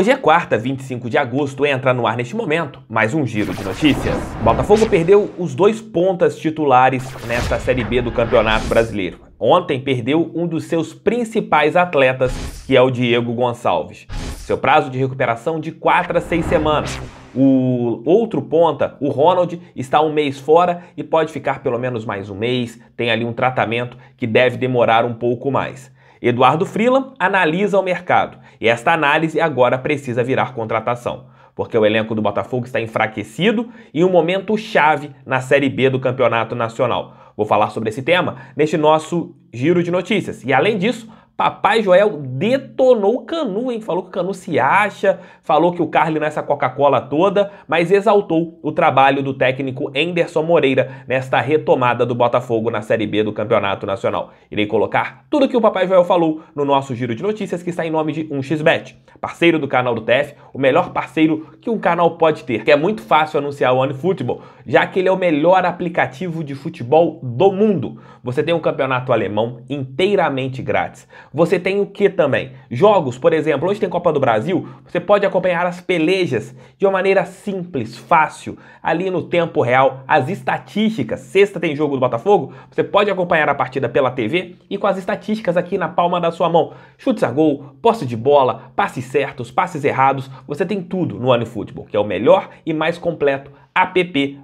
Hoje é quarta, 25 de agosto, entra no ar neste momento mais um giro de notícias. Botafogo perdeu os dois pontas titulares nesta Série B do Campeonato Brasileiro. Ontem perdeu um dos seus principais atletas, que é o Diego Gonçalves. Seu prazo de recuperação de 4 a 6 semanas. O outro ponta, o Ronald, está um mês fora e pode ficar pelo menos mais um mês. Tem ali um tratamento que deve demorar um pouco mais. Eduardo Freeland analisa o mercado e esta análise agora precisa virar contratação, porque o elenco do Botafogo está enfraquecido e um momento chave na Série B do Campeonato Nacional. Vou falar sobre esse tema neste nosso giro de notícias. E além disso, Papai Joel detonou o Canu, hein? Falou que o Canu se acha, falou que o Carly nessa é Coca-Cola toda, mas exaltou o trabalho do técnico Enderson Moreira nesta retomada do Botafogo na Série B do Campeonato Nacional. Irei colocar tudo que o Papai Joel falou no nosso giro de notícias que está em nome de 1xBet, parceiro do canal do TF, o melhor parceiro que um canal pode ter. Que é muito fácil anunciar o OneFootball já que ele é o melhor aplicativo de futebol do mundo. Você tem um campeonato alemão inteiramente grátis. Você tem o que também? Jogos, por exemplo, hoje tem Copa do Brasil, você pode acompanhar as pelejas de uma maneira simples, fácil, ali no tempo real, as estatísticas. Sexta tem jogo do Botafogo, você pode acompanhar a partida pela TV e com as estatísticas aqui na palma da sua mão. Chutes a gol, posse de bola, passes certos, passes errados, você tem tudo no OneFootball, que é o melhor e mais completo app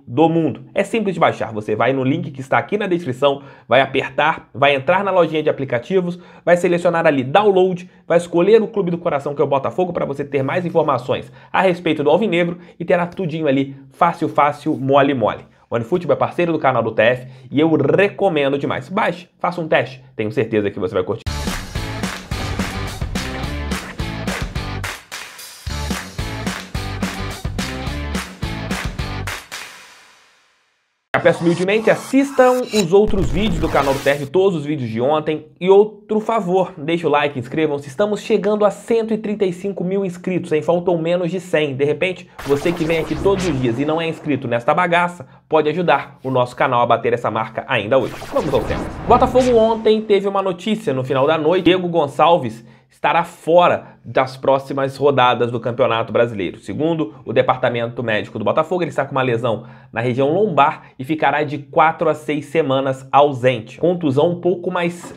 do mundo. É simples de baixar. Você vai no link que está aqui na descrição, vai apertar, vai entrar na lojinha de aplicativos, vai selecionar ali download, vai escolher o clube do coração que é o Botafogo para você ter mais informações a respeito do Alvinegro e terá tudinho ali fácil, fácil, mole, mole. OneFootball é parceiro do canal do TF e eu recomendo demais. Baixe, faça um teste, tenho certeza que você vai curtir. Já peço humildemente, assistam os outros vídeos do canal do TERF, todos os vídeos de ontem. E outro favor, deixe o like, inscrevam-se. Estamos chegando a 135 mil inscritos, hein? Faltam menos de 100. De repente, você que vem aqui todos os dias e não é inscrito nesta bagaça, pode ajudar o nosso canal a bater essa marca ainda hoje. Vamos ao tema. Botafogo ontem teve uma notícia no final da noite. Diego Gonçalves estará fora das próximas rodadas do Campeonato Brasileiro. Segundo o departamento médico do Botafogo, ele está com uma lesão na região lombar e ficará de 4 a 6 semanas ausente. Contusão um pouco mais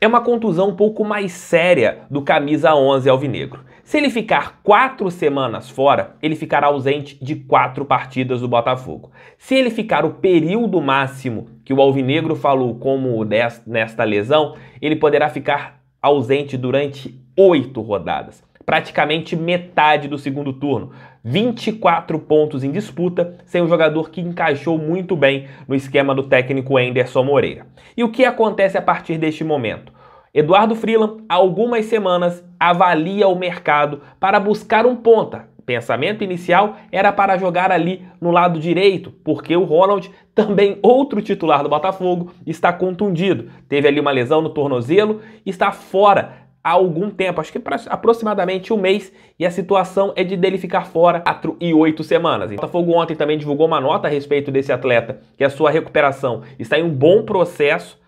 é uma contusão um pouco mais séria do camisa 11 alvinegro. Se ele ficar quatro semanas fora, ele ficará ausente de quatro partidas do Botafogo. Se ele ficar o período máximo que o Alvinegro falou como desta, nesta lesão, ele poderá ficar ausente durante oito rodadas, praticamente metade do segundo turno. 24 pontos em disputa, sem um jogador que encaixou muito bem no esquema do técnico Anderson Moreira. E o que acontece a partir deste momento? Eduardo Freeland, há algumas semanas, avalia o mercado para buscar um ponta, pensamento inicial era para jogar ali no lado direito, porque o Ronald, também outro titular do Botafogo, está contundido. Teve ali uma lesão no tornozelo, está fora há algum tempo, acho que aproximadamente um mês, e a situação é de dele ficar fora 4 e 8 semanas. Então, o Botafogo ontem também divulgou uma nota a respeito desse atleta, que a sua recuperação está em um bom processo,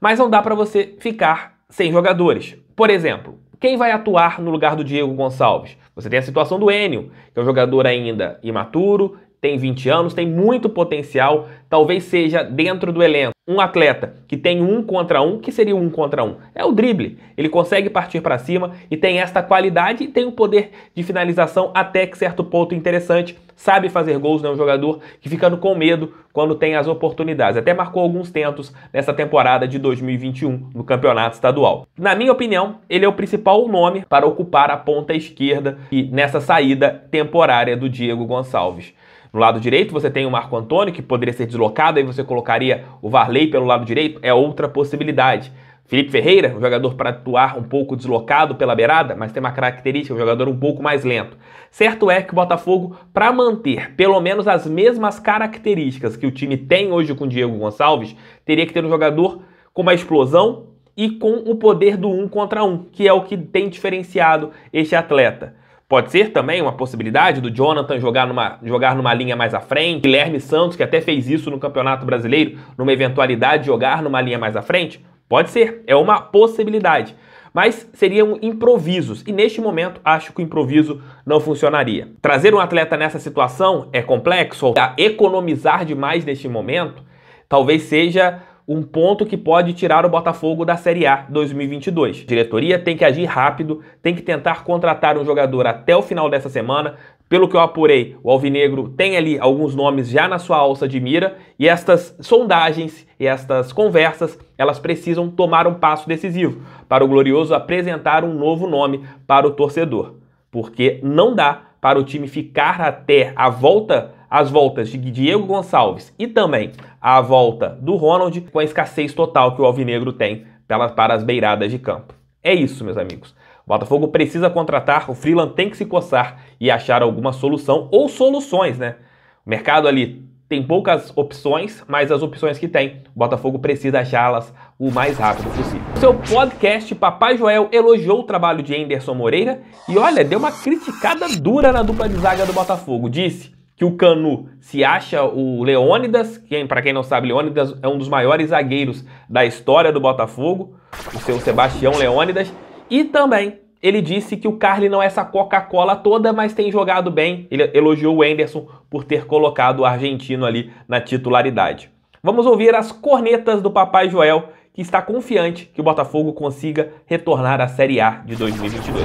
mas não dá para você ficar sem jogadores. Por exemplo, quem vai atuar no lugar do Diego Gonçalves? Você tem a situação do Enio, que é um jogador ainda imaturo, tem 20 anos, tem muito potencial, talvez seja dentro do elenco um atleta que tem um contra um, que seria um contra um? É o drible. Ele consegue partir para cima e tem esta qualidade e tem o um poder de finalização até que certo ponto interessante. Sabe fazer gols, não é um jogador que fica com medo quando tem as oportunidades. Até marcou alguns tentos nessa temporada de 2021 no campeonato estadual. Na minha opinião, ele é o principal nome para ocupar a ponta esquerda e nessa saída temporária do Diego Gonçalves no lado direito, você tem o Marco Antônio, que poderia ser deslocado, aí você colocaria o Varley pelo lado direito, é outra possibilidade. Felipe Ferreira, um jogador para atuar um pouco deslocado pela beirada, mas tem uma característica, é um jogador um pouco mais lento. Certo é que o Botafogo, para manter pelo menos as mesmas características que o time tem hoje com o Diego Gonçalves, teria que ter um jogador com uma explosão e com o poder do um contra um, que é o que tem diferenciado este atleta. Pode ser também uma possibilidade do Jonathan jogar numa, jogar numa linha mais à frente. Guilherme Santos, que até fez isso no Campeonato Brasileiro, numa eventualidade de jogar numa linha mais à frente. Pode ser, é uma possibilidade. Mas seriam improvisos e neste momento acho que o improviso não funcionaria. Trazer um atleta nessa situação é complexo, ou é economizar demais neste momento talvez seja um ponto que pode tirar o Botafogo da Série A 2022. A diretoria tem que agir rápido, tem que tentar contratar um jogador até o final dessa semana. Pelo que eu apurei, o Alvinegro tem ali alguns nomes já na sua alça de mira e estas sondagens e estas conversas, elas precisam tomar um passo decisivo para o Glorioso apresentar um novo nome para o torcedor, porque não dá para o time ficar até a volta as voltas de Diego Gonçalves e também a volta do Ronald, com a escassez total que o Alvinegro tem para as beiradas de campo. É isso, meus amigos. O Botafogo precisa contratar, o Freeland tem que se coçar e achar alguma solução ou soluções, né? O mercado ali tem poucas opções, mas as opções que tem, o Botafogo precisa achá-las o mais rápido possível. Seu podcast Papai Joel elogiou o trabalho de Anderson Moreira e olha, deu uma criticada dura na dupla de zaga do Botafogo. Disse que o Canu se acha o Leônidas, quem, para quem não sabe, Leônidas é um dos maiores zagueiros da história do Botafogo, o seu Sebastião Leônidas, e também ele disse que o Carly não é essa Coca-Cola toda, mas tem jogado bem. Ele elogiou o Enderson por ter colocado o argentino ali na titularidade. Vamos ouvir as cornetas do Papai Joel, que está confiante que o Botafogo consiga retornar à Série A de 2022.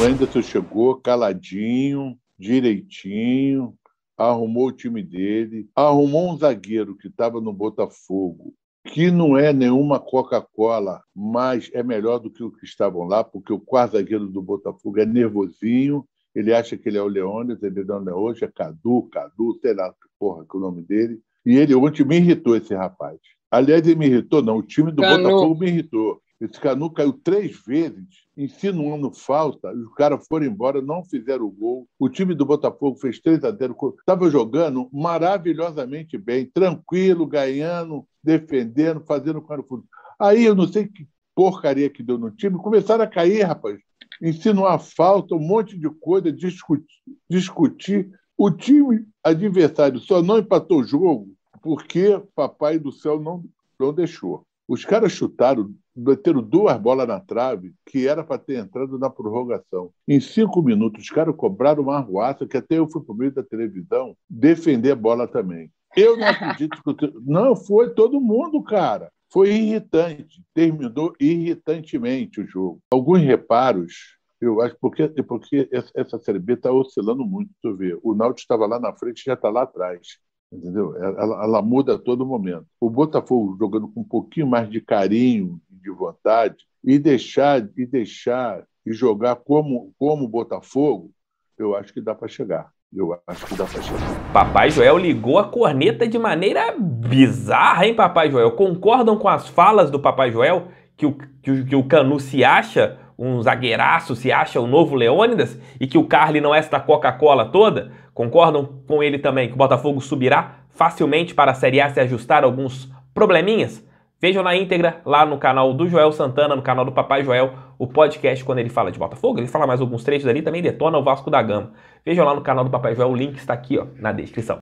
O Enderson chegou caladinho, direitinho, arrumou o time dele, arrumou um zagueiro que estava no Botafogo, que não é nenhuma Coca-Cola, mas é melhor do que o que estavam lá, porque o quarto zagueiro do Botafogo é nervosinho, ele acha que ele é o Leônidas, ele não é hoje, é Cadu, Cadu, sei lá que porra que é o nome dele. E ele ontem me irritou, esse rapaz. Aliás, ele me irritou, não, o time do Botafogo me irritou. Esse Canu caiu três vezes, insinuando falta, e os caras foram embora, não fizeram o gol. O time do Botafogo fez 3 a 0 Estava jogando maravilhosamente bem, tranquilo, ganhando, defendendo, fazendo o fundo. Aí eu não sei que porcaria que deu no time, começaram a cair, rapaz. Insinuar falta, um monte de coisa, discutir. discutir. O time adversário só não empatou o jogo porque papai do céu não, não deixou. Os caras chutaram, meteram duas bolas na trave, que era para ter entrado na prorrogação. Em cinco minutos, os caras cobraram uma arruaça, que até eu fui para o meio da televisão defender a bola também. Eu não acredito que. Não, foi todo mundo, cara. Foi irritante. Terminou irritantemente o jogo. Alguns reparos eu acho porque, porque essa Série B está oscilando muito, tu vê. O Náutico estava lá na frente já está lá atrás entendeu? Ela, ela, muda a todo momento. O Botafogo jogando com um pouquinho mais de carinho, de vontade e deixar e deixar e jogar como como o Botafogo, eu acho que dá para chegar. Eu acho que dá para chegar. Papai Joel ligou a corneta de maneira bizarra, hein, Papai Joel? Concordam com as falas do Papai Joel que o, que o, que o Canu se acha um zagueiraço, se acha o novo Leônidas e que o Carly não é esta Coca-Cola toda? Concordam com ele também que o Botafogo subirá facilmente para a Série A se ajustar alguns probleminhas? Vejam na íntegra lá no canal do Joel Santana, no canal do Papai Joel, o podcast quando ele fala de Botafogo, ele fala mais alguns trechos ali, também detona o Vasco da Gama. Vejam lá no canal do Papai Joel, o link está aqui ó, na descrição.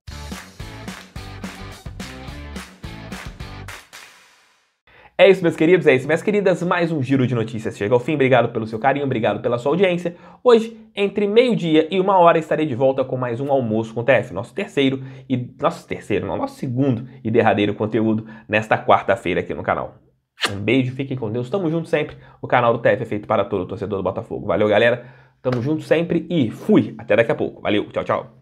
É isso, meus queridos, é isso, minhas queridas. Mais um giro de notícias chega ao fim. Obrigado pelo seu carinho, obrigado pela sua audiência. Hoje, entre meio-dia e uma hora, estarei de volta com mais um almoço com o TF, nosso terceiro e nosso terceiro, não, nosso segundo e derradeiro conteúdo nesta quarta-feira aqui no canal. Um beijo, fiquem com Deus, tamo junto sempre. O canal do TF é feito para todo torcedor do Botafogo. Valeu, galera. Tamo junto sempre e fui. Até daqui a pouco. Valeu, tchau, tchau.